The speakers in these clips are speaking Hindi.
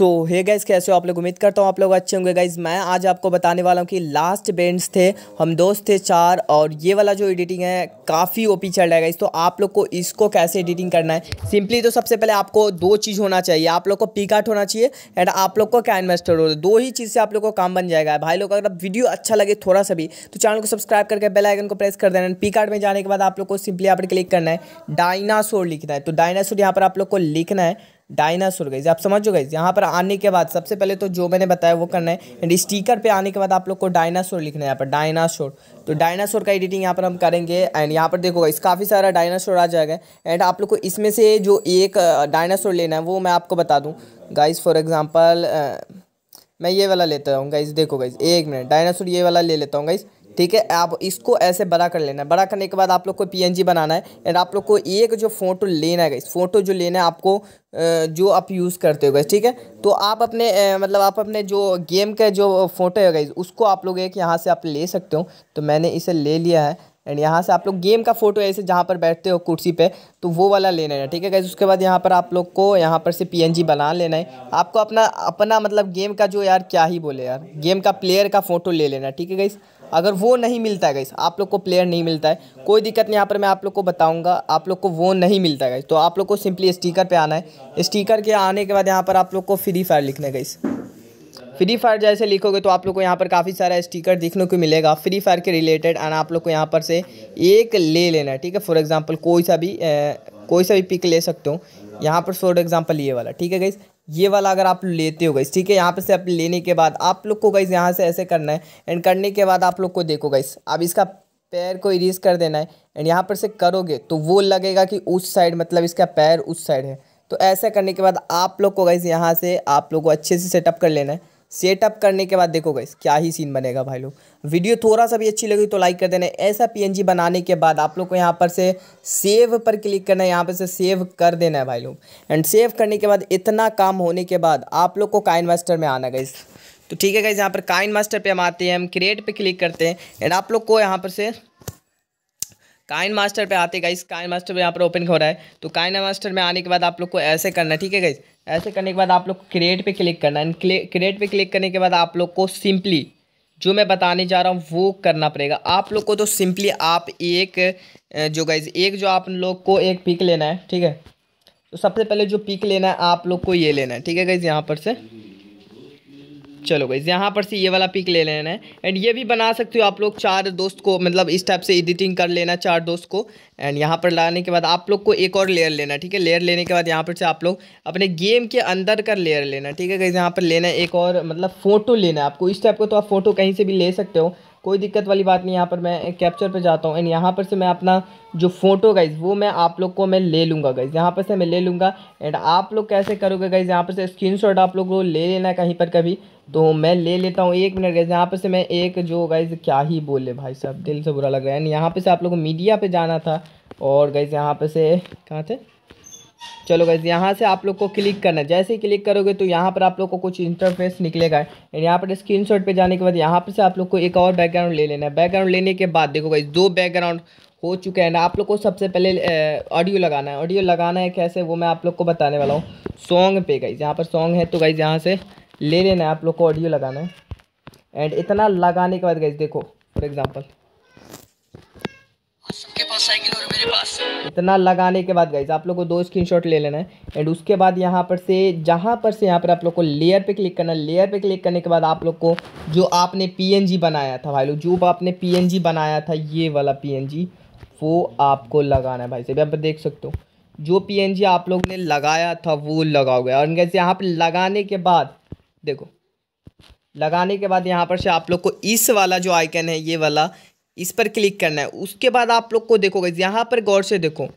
सो हे गाइज कैसे हो आप लोग उम्मीद करता हूँ आप लोग अच्छे होंगे गाइज मैं आज आपको बताने वाला हूँ कि लास्ट बेंड्स थे हम दोस्त थे चार और ये वाला जो एडिटिंग है काफ़ी ओपी चल रहा है गाइज तो आप लोग को इसको कैसे एडिटिंग करना है सिंपली तो सबसे पहले आपको दो चीज़ होना चाहिए आप लोग को पिक आर्ट होना चाहिए एंड आप लोग को कैन मेस्टर हो दो ही चीज़ से आप लोग को काम बन जाएगा भाई लोग अगर वीडियो अच्छा लगे थोड़ा सा भी तो चैनल को सब्सक्राइब करके बेल आइकन को प्रेस कर देना पिक आर्ट में जाने के बाद आप लोग को सिंपली यहाँ पर क्लिक करना है डायनासोर लिखना है तो डायनासोर यहाँ पर आप लोग को लिखना है डायनासोर गाइज आप समझ गाइज़ यहाँ पर आने के बाद सबसे पहले तो जो मैंने बताया वो करना है एंड स्टीकर पे आने के बाद आप लोग को डायनासोर लिखना है यहाँ पर डायनासोर तो डायनासोर का एडिटिंग यहाँ पर हम करेंगे एंड यहाँ पर देखो इस काफ़ी सारा डायनासोर आ जाएगा एंड आप लोग को इसमें से जो एक डायनासोर लेना है वो मैं आपको बता दूँ गाइज फॉर एग्जाम्पल मैं ये वाला लेता हूँ गाइज देखो गाइज एक मिनट डायनासोर ये वाला ले लेता हूँ गाइज़ ठीक है आप इसको ऐसे बड़ा कर लेना है बड़ा करने के बाद आप लोग को पी बनाना है एंड आप लोग को एक जो फ़ोटो लेना है इस फ़ोटो जो लेना है आपको जो आप यूज़ करते हो गए ठीक है तो आप अपने मतलब आप अपने जो गेम का जो फ़ोटो है गाइज उसको आप लोग एक यहाँ से आप ले सकते हो तो मैंने इसे ले लिया है एंड यहाँ से आप लोग गेम का फोटो ऐसे जहाँ पर बैठते हो कुर्सी पे तो वो वाला लेना है ठीक है गैस उसके बाद यहाँ पर आप लोग को यहाँ पर से पीएनजी बना लेना है आपको अपना अपना मतलब गेम का जो यार क्या ही बोले यार गेम का प्लेयर का फ़ोटो ले लेना ठीक है गैस अगर वो नहीं मिलता है गाइस आप लोग को प्लेयर नहीं मिलता है कोई दिक्कत नहीं यहाँ पर मैं आप लोग को बताऊँगा आप लोग को वो नहीं मिलता है गाइस तो आप लोग को सिंपली स्टिकर पर आना है स्टिकर के आने के बाद यहाँ पर आप लोग को फ्री फायर लिखना है गाइस फ्री फायर जैसे लिखोगे तो आप लोग को यहाँ पर काफ़ी सारा स्टिकर देखने को मिलेगा फ्री फायर के रिलेटेड एंड आप लोग को यहाँ पर से एक ले लेना है ठीक है फॉर एग्ज़ाम्पल कोई सा भी कोई सा भी पिक ले सकते हो यहाँ पर फॉर एग्ज़ाम्पल ये वाला ठीक है गाइस ये वाला अगर आप लेते हो गई ठीक है यहाँ पे से आप लेने के बाद आप लोग को गई यहाँ से ऐसे करना है एंड करने के बाद आप लोग को देखो गई अब इसका पैर को इरेज कर देना है एंड यहाँ पर से करोगे तो वो लगेगा कि उस साइड मतलब इसका पैर उस साइड है तो ऐसा करने के बाद आप लोग को गई यहाँ से आप लोग को अच्छे से सेटअप कर लेना है सेटअप करने के बाद देखो गाइस क्या ही सीन बनेगा भाई लोग वीडियो थोड़ा सा भी अच्छी लगी तो लाइक कर देना ऐसा पीएनजी बनाने के बाद आप लोग को यहाँ पर से सेव पर क्लिक करना है यहाँ पर से सेव कर देना है भाई लोग एंड सेव करने के बाद इतना काम होने के बाद आप लोग को काइन मास्टर में आना गाइस तो ठीक है गई यहाँ पर काइन मास्टर पर हम आते हैं हम क्रिएट पर क्लिक करते हैं एंड आप लोग को यहाँ पर से काइन मास्टर पे आते गाइस काइन मास्टर पे यहाँ पर ओपन हो रहा है तो काइन मास्टर में आने के बाद आप लोग को ऐसे करना है ठीक है गाइस ऐसे करने के बाद आप लोग क्रिएट पे क्लिक करना है क्रिएट पे क्लिक करने के बाद आप लोग को सिंपली जो मैं बताने जा रहा हूँ वो करना पड़ेगा आप लोग को तो सिंपली आप एक जो गाइज एक जो आप लोग को एक पिक लेना है ठीक है तो सबसे पहले जो पिक लेना है आप लोग को ये लेना है ठीक है गाइज यहाँ पर से चलो गई यहाँ पर से ये वाला पिक ले लेना है एंड ये भी बना सकते हो आप लोग चार दोस्त को मतलब इस टाइप से एडिटिंग कर लेना चार दोस्त को एंड यहाँ पर लाने के बाद आप लोग को एक और लेयर लेना ठीक है लेयर लेने के बाद यहाँ पर से आप लोग अपने गेम के अंदर का लेयर लेना ठीक है गई यहाँ पर लेना एक और मतलब फ़ोटो लेना है आपको इस टाइप का तो आप फोटो कहीं से भी ले सकते हो कोई दिक्कत वाली बात नहीं यहाँ पर मैं कैप्चर पे जाता हूँ एंड यहाँ पर से मैं अपना जो फ़ोटो गाइज वो मैं आप लोग को मैं ले लूँगा गाइज यहाँ पर से मैं ले लूँगा एंड आप लोग कैसे करोगे गाइज यहाँ पर से स्क्रीन आप लोग को ले लेना कहीं पर कभी तो मैं ले लेता हूँ एक मिनट गाइज यहाँ पर से मैं एक जो गाइज क्या ही बोले भाई साहब दिल से बुरा लग रहा है एंड यहाँ पर से आप लोग को मीडिया पर जाना था और गाइज यहाँ पर से कहाँ थे चलो गैस यहाँ से आप लोग को क्लिक करना है जैसे ही क्लिक करोगे तो यहाँ पर आप लोग को कुछ इंटरफेस निकलेगा एंड यहाँ पर स्क्रीन शॉट पर जाने के बाद यहाँ पर से आप लोग को एक और बैकग्राउंड ले लेना है बैकग्राउंड लेने के बाद देखो गैस दो बैकग्राउंड हो चुके हैं ना आप लोग को सबसे पहले ऑडियो लगाना है ऑडियो लगाना है कैसे वो मैं आप लोग को बताने वाला हूँ सॉन्ग पे गई यहाँ पर सॉन्ग है तो गई यहाँ से ले लेना है आप लोग को ऑडियो लगाना है एंड इतना लगाने के बाद गई देखो फॉर एग्ज़ाम्पल साइकिल और मेरे पास इतना लगाने के बाद गाइज आप लोग को दो स्क्रीनशॉट ले लेना है एंड उसके बाद यहाँ पर से जहाँ पर से यहाँ पर आप लोग को लेयर पे क्लिक करना लेयर पे क्लिक करने के बाद आप लोग को जो आपने पी बनाया था भाई लोग जो आपने पी बनाया था ये वाला पी वो आपको लगाना है भाई साहब यहाँ पर देख सकते हो जो पी आप लोग ने लगाया था वो लगाओगे और गैस यहाँ पर लगाने के बाद देखो लगाने के बाद यहाँ पर से आप लोग को इस वाला जो आइकन है ये वाला इस पर क्लिक करना है उसके बाद आप लोग को देखो गई यहाँ पर गौर से देखो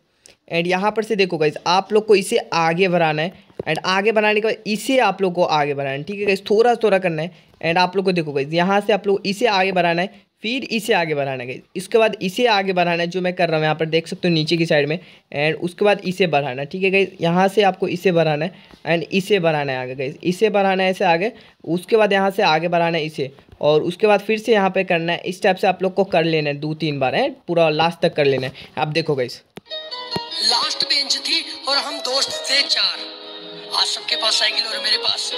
एंड यहाँ पर से देखो गई आप लोग को इसे आगे बढ़ाना है एंड आगे बनाने के बाद इसे आप लोग को आगे बढ़ाना है ठीक है गई थोड़ा थोड़ा करना है एंड आप लोग को देखो गई यहाँ से आप लोग इसे आगे बढ़ाना है फिर इसे आगे बढ़ाना है इसके बाद इसे आगे बढ़ाना है जो मैं कर रहा हूँ यहाँ पर देख सकते हो नीचे की साइड में एंड उसके बाद इसे बढ़ाना है ठीक है गई यहाँ से आपको इसे बढ़ाना है एंड इसे बढ़ाना है आगे गई इसे बढ़ाना है ऐसे आगे उसके बाद यहाँ से आगे बढ़ाना है इसे और उसके बाद फिर से यहाँ पे करना है इस टाइप से आप लोग को कर लेना है दो तीन बार है पूरा लास्ट तक कर लेना है आप देखो गई लास्ट बेंच थी और हम दोस्त थे चार आज सबके पास साइकिल और मेरे पास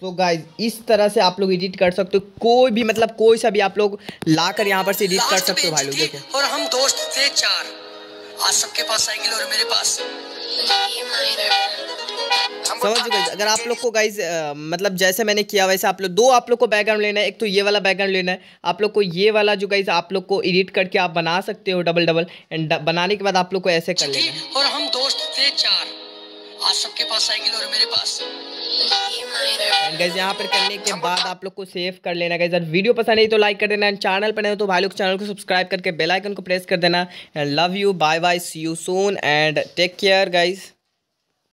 तो गाइज इस तरह से आप लोग एडिट कर सकते हो कोई भी मतलब कोई सा भी आप लोग लाकर यहाँ पर से एडिट कर सकते हो भाई लोग देखो और हम दोस्त थे चार आज सबके पास साइकिल और मेरे पास समझ गए अगर आप लोग को गाइज मतलब जैसे मैंने किया वैसे आप लोग दो आप लोग को बैकग्राउंड लेना है एक तो ये वाला बैकग्राउंड लेना है आप लोग को ये वाला जो गाइज आप लोग को एडिट करके आप बना सकते हो डबल डबल एंड बनाने के बाद आप लोग को ऐसे कर लेना और हम दोस्त थे चार आज सबके पास साइकिल और मेरे पास गैस यहाँ पर करने के बाद आप लोग को सेव कर लेना गैस वीडियो पसंद आई तो लाइक कर देना चैनल पर नहीं तो भाई लोग चैनल को सब्सक्राइब करके बेल आइकन को प्रेस कर देना and love you bye bye see you soon and take care guys